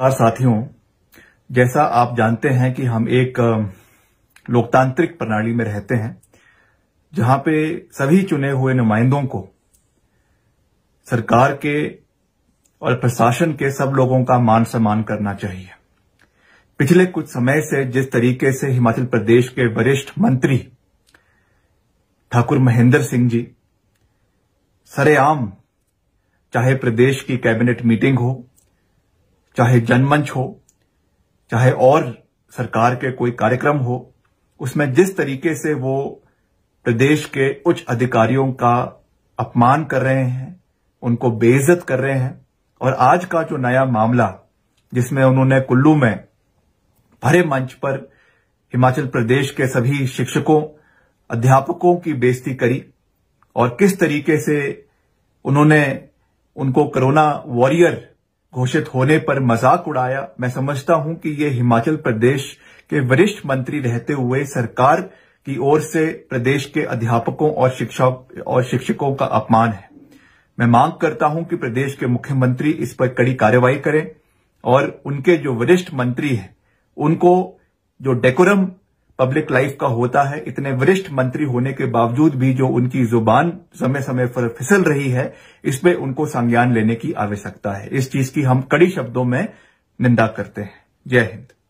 नमस्कार साथियों जैसा आप जानते हैं कि हम एक लोकतांत्रिक प्रणाली में रहते हैं जहां पे सभी चुने हुए नुमाइंदों को सरकार के और प्रशासन के सब लोगों का मान सम्मान करना चाहिए पिछले कुछ समय से जिस तरीके से हिमाचल प्रदेश के वरिष्ठ मंत्री ठाकुर महेंद्र सिंह जी सरेआम चाहे प्रदेश की कैबिनेट मीटिंग हो चाहे जनमंच हो चाहे और सरकार के कोई कार्यक्रम हो उसमें जिस तरीके से वो प्रदेश के उच्च अधिकारियों का अपमान कर रहे हैं उनको बेइज्जत कर रहे हैं और आज का जो नया मामला जिसमें उन्होंने कुल्लू में भरे मंच पर हिमाचल प्रदेश के सभी शिक्षकों अध्यापकों की बेइज्जती करी और किस तरीके से उन्होंने उनको कोरोना वॉरियर घोषित होने पर मजाक उड़ाया मैं समझता हूं कि ये हिमाचल प्रदेश के वरिष्ठ मंत्री रहते हुए सरकार की ओर से प्रदेश के अध्यापकों और शिक्षा और शिक्षकों का अपमान है मैं मांग करता हूं कि प्रदेश के मुख्यमंत्री इस पर कड़ी कार्रवाई करें और उनके जो वरिष्ठ मंत्री हैं उनको जो डेकोरम पब्लिक लाइफ का होता है इतने वरिष्ठ मंत्री होने के बावजूद भी जो उनकी जुबान समय समय पर फिसल रही है पे उनको संज्ञान लेने की आवश्यकता है इस चीज की हम कड़ी शब्दों में निंदा करते हैं जय हिंद